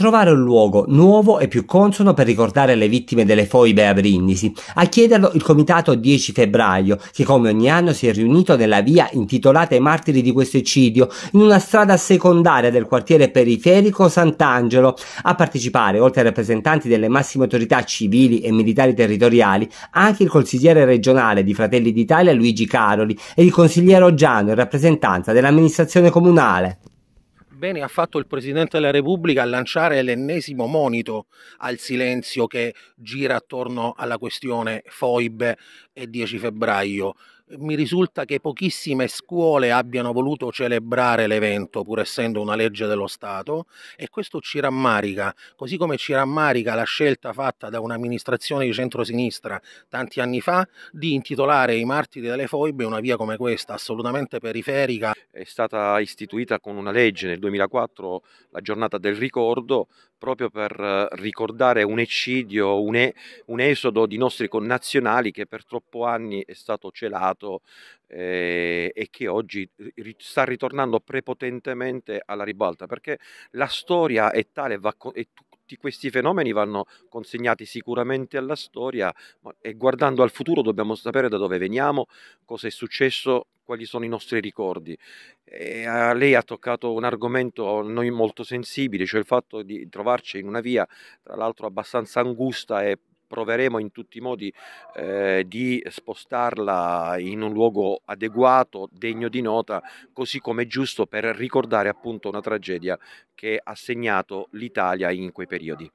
trovare un luogo nuovo e più consono per ricordare le vittime delle foibe a Brindisi. A chiederlo il comitato 10 febbraio, che come ogni anno si è riunito nella via intitolata ai martiri di questo eccidio, in una strada secondaria del quartiere periferico Sant'Angelo. A partecipare, oltre ai rappresentanti delle massime autorità civili e militari territoriali, anche il consigliere regionale di Fratelli d'Italia Luigi Caroli e il consigliere Oggiano in rappresentanza dell'amministrazione comunale bene ha fatto il Presidente della Repubblica a lanciare l'ennesimo monito al silenzio che gira attorno alla questione FOIB e 10 febbraio mi risulta che pochissime scuole abbiano voluto celebrare l'evento, pur essendo una legge dello Stato, e questo ci rammarica, così come ci rammarica la scelta fatta da un'amministrazione di centrosinistra tanti anni fa di intitolare i martiri delle foibe una via come questa, assolutamente periferica. È stata istituita con una legge nel 2004 la giornata del ricordo proprio per eh, ricordare un eccidio, un, e, un esodo di nostri connazionali che per troppo anni è stato celato mercato eh, e che oggi sta ritornando prepotentemente alla ribalta, perché la storia è tale va, e tutti questi fenomeni vanno consegnati sicuramente alla storia e guardando al futuro dobbiamo sapere da dove veniamo, cosa è successo, quali sono i nostri ricordi. E, uh, lei ha toccato un argomento a noi molto sensibile, cioè il fatto di trovarci in una via, tra l'altro abbastanza angusta e proveremo in tutti i modi eh, di spostarla in un luogo adeguato, degno di nota, così come è giusto per ricordare appunto una tragedia che ha segnato l'Italia in quei periodi.